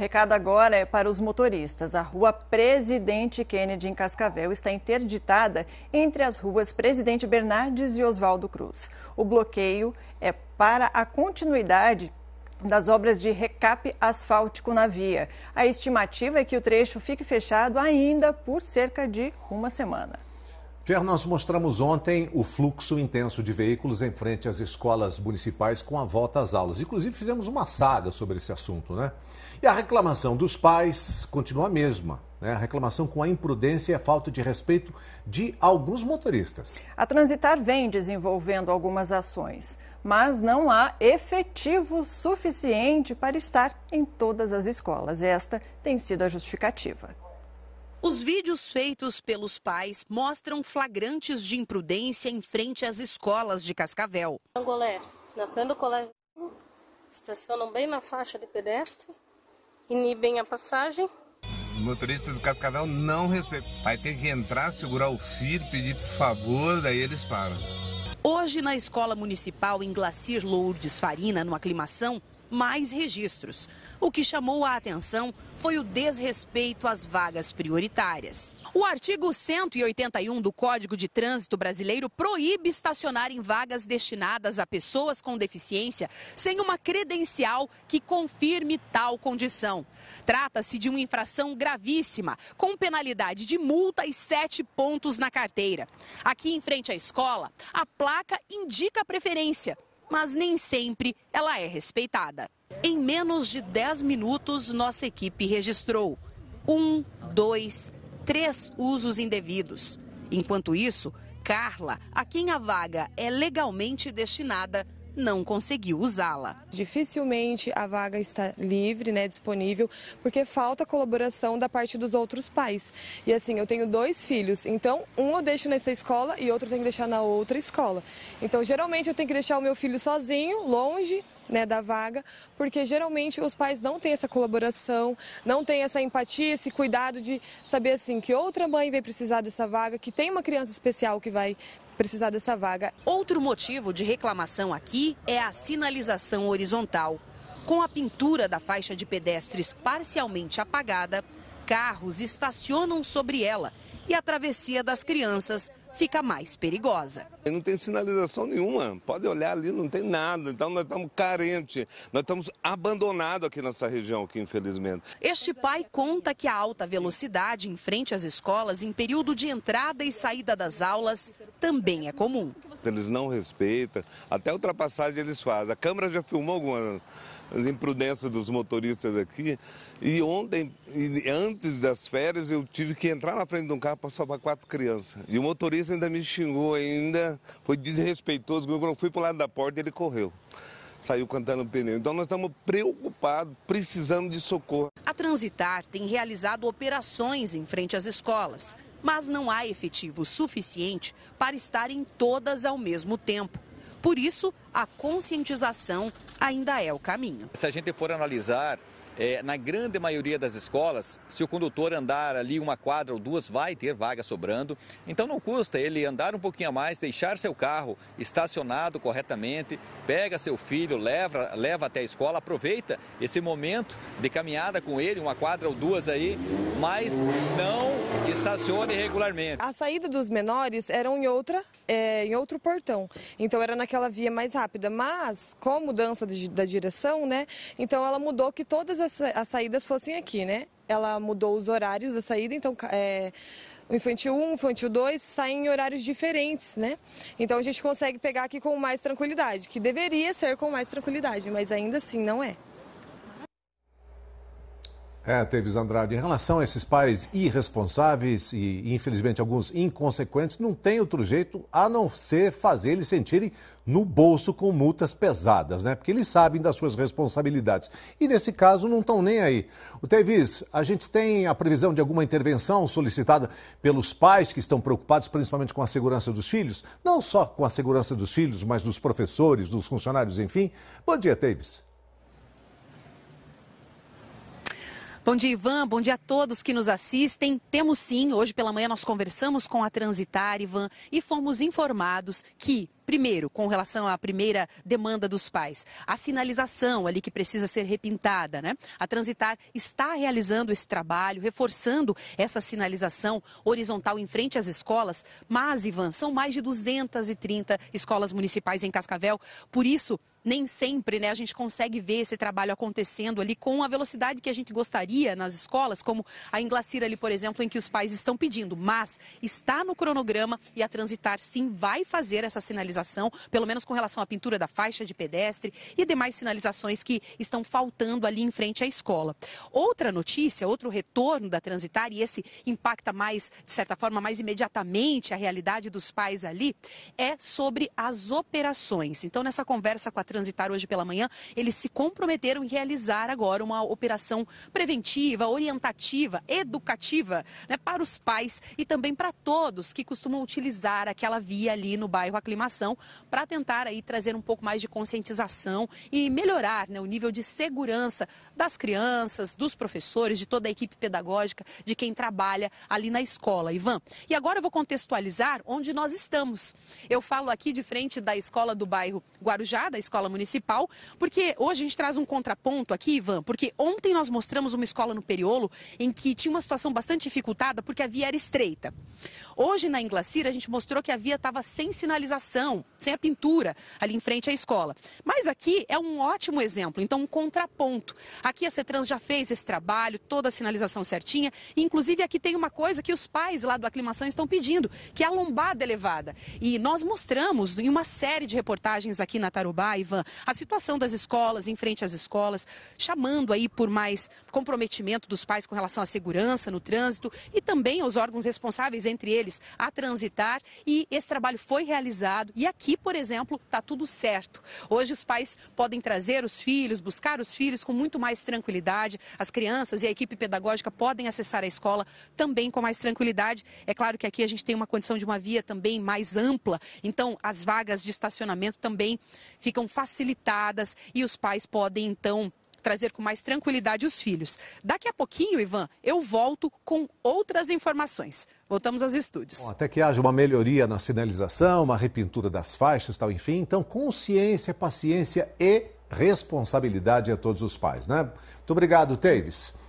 Recado agora é para os motoristas. A rua Presidente Kennedy, em Cascavel, está interditada entre as ruas Presidente Bernardes e Oswaldo Cruz. O bloqueio é para a continuidade das obras de recape asfáltico na via. A estimativa é que o trecho fique fechado ainda por cerca de uma semana. Fer, nós mostramos ontem o fluxo intenso de veículos em frente às escolas municipais com a volta às aulas. Inclusive, fizemos uma saga sobre esse assunto, né? E a reclamação dos pais continua a mesma. Né? A reclamação com a imprudência e a falta de respeito de alguns motoristas. A Transitar vem desenvolvendo algumas ações, mas não há efetivo suficiente para estar em todas as escolas. Esta tem sido a justificativa. Os vídeos feitos pelos pais mostram flagrantes de imprudência em frente às escolas de Cascavel. Angolé, na frente do colégio, estacionam bem na faixa de pedestre, inibem a passagem. Os motoristas de Cascavel não respeitam. Vai ter que entrar, segurar o filho, pedir por favor, daí eles param. Hoje, na Escola Municipal em Glacir Lourdes Farina, no Aclimação, mais registros. O que chamou a atenção foi o desrespeito às vagas prioritárias. O artigo 181 do Código de Trânsito Brasileiro proíbe estacionar em vagas destinadas a pessoas com deficiência sem uma credencial que confirme tal condição. Trata-se de uma infração gravíssima, com penalidade de multa e sete pontos na carteira. Aqui em frente à escola, a placa indica a preferência, mas nem sempre ela é respeitada. Em menos de 10 minutos, nossa equipe registrou um, dois, três usos indevidos. Enquanto isso, Carla, a quem a vaga é legalmente destinada, não conseguiu usá-la. Dificilmente a vaga está livre, né, disponível, porque falta colaboração da parte dos outros pais. E assim, eu tenho dois filhos, então um eu deixo nessa escola e outro eu tenho que deixar na outra escola. Então, geralmente eu tenho que deixar o meu filho sozinho, longe, né, da vaga, porque geralmente os pais não têm essa colaboração, não têm essa empatia, esse cuidado de saber assim que outra mãe vai precisar dessa vaga, que tem uma criança especial que vai precisar dessa vaga. Outro motivo de reclamação aqui é a sinalização horizontal. Com a pintura da faixa de pedestres parcialmente apagada, carros estacionam sobre ela e a travessia das crianças fica mais perigosa. Não tem sinalização nenhuma, pode olhar ali, não tem nada. Então nós estamos carentes, nós estamos abandonados aqui nessa região, aqui, infelizmente. Este pai conta que a alta velocidade em frente às escolas, em período de entrada e saída das aulas, também é comum. Eles não respeitam, até ultrapassagem eles fazem. A câmera já filmou algumas as imprudências dos motoristas aqui. E ontem, antes das férias, eu tive que entrar na frente de um carro para salvar quatro crianças. E o motorista ainda me xingou, ainda foi desrespeitoso Quando eu fui para o lado da porta, ele correu. Saiu cantando pneu. Então nós estamos preocupados, precisando de socorro. A Transitar tem realizado operações em frente às escolas, mas não há efetivo suficiente para estar em todas ao mesmo tempo. Por isso, a conscientização ainda é o caminho. Se a gente for analisar é, na grande maioria das escolas, se o condutor andar ali uma quadra ou duas, vai ter vaga sobrando. Então não custa ele andar um pouquinho a mais, deixar seu carro estacionado corretamente, pega seu filho, leva, leva até a escola, aproveita esse momento de caminhada com ele, uma quadra ou duas aí, mas não estacione regularmente. A saída dos menores era em outra é, em outro portão. Então era naquela via mais rápida. Mas, com mudança de, da direção, né? Então ela mudou que todas as, as, saídas fossem aqui, né? Ela mudou os horários da saída, então. É, o infantil 1, o infantil 2 saem em horários diferentes, né? Então a gente consegue pegar aqui com mais tranquilidade, que deveria ser com mais tranquilidade, mas ainda assim não é. É, Teves Andrade, em relação a esses pais irresponsáveis e, infelizmente, alguns inconsequentes, não tem outro jeito a não ser fazer eles sentirem no bolso com multas pesadas, né? Porque eles sabem das suas responsabilidades. E, nesse caso, não estão nem aí. O Teves, a gente tem a previsão de alguma intervenção solicitada pelos pais que estão preocupados principalmente com a segurança dos filhos? Não só com a segurança dos filhos, mas dos professores, dos funcionários, enfim. Bom dia, Teves. Bom dia, Ivan. Bom dia a todos que nos assistem. Temos sim, hoje pela manhã nós conversamos com a Transitar, Ivan, e fomos informados que Primeiro, com relação à primeira demanda dos pais, a sinalização ali que precisa ser repintada, né? A Transitar está realizando esse trabalho, reforçando essa sinalização horizontal em frente às escolas, mas, Ivan, são mais de 230 escolas municipais em Cascavel, por isso nem sempre né, a gente consegue ver esse trabalho acontecendo ali com a velocidade que a gente gostaria nas escolas, como a Inglacira ali, por exemplo, em que os pais estão pedindo, mas está no cronograma e a Transitar sim vai fazer essa sinalização, pelo menos com relação à pintura da faixa de pedestre e demais sinalizações que estão faltando ali em frente à escola. Outra notícia, outro retorno da Transitar, e esse impacta mais, de certa forma, mais imediatamente a realidade dos pais ali, é sobre as operações. Então, nessa conversa com a transitar hoje pela manhã, eles se comprometeram em realizar agora uma operação preventiva, orientativa, educativa né, para os pais e também para todos que costumam utilizar aquela via ali no bairro Aclimação para tentar aí trazer um pouco mais de conscientização e melhorar né, o nível de segurança das crianças, dos professores, de toda a equipe pedagógica, de quem trabalha ali na escola. Ivan, e agora eu vou contextualizar onde nós estamos. Eu falo aqui de frente da escola do bairro Guarujá, da escola escola municipal, porque hoje a gente traz um contraponto aqui, Ivan, porque ontem nós mostramos uma escola no Periolo em que tinha uma situação bastante dificultada porque a via era estreita. Hoje na Inglacira a gente mostrou que a via estava sem sinalização, sem a pintura ali em frente à escola. Mas aqui é um ótimo exemplo, então um contraponto. Aqui a CETRANS já fez esse trabalho, toda a sinalização certinha, inclusive aqui tem uma coisa que os pais lá do Aclimação estão pedindo, que é a lombada elevada. E nós mostramos em uma série de reportagens aqui na Tarubá, Ivan, Ivan, a situação das escolas, em frente às escolas, chamando aí por mais comprometimento dos pais com relação à segurança no trânsito e também aos órgãos responsáveis, entre eles, a transitar. E esse trabalho foi realizado e aqui, por exemplo, está tudo certo. Hoje os pais podem trazer os filhos, buscar os filhos com muito mais tranquilidade. As crianças e a equipe pedagógica podem acessar a escola também com mais tranquilidade. É claro que aqui a gente tem uma condição de uma via também mais ampla, então as vagas de estacionamento também ficam facilitadas e os pais podem então trazer com mais tranquilidade os filhos. Daqui a pouquinho, Ivan, eu volto com outras informações. Voltamos aos estúdios. Bom, até que haja uma melhoria na sinalização, uma repintura das faixas, tal, enfim. Então, consciência, paciência e responsabilidade a todos os pais, né? Muito obrigado, Davis.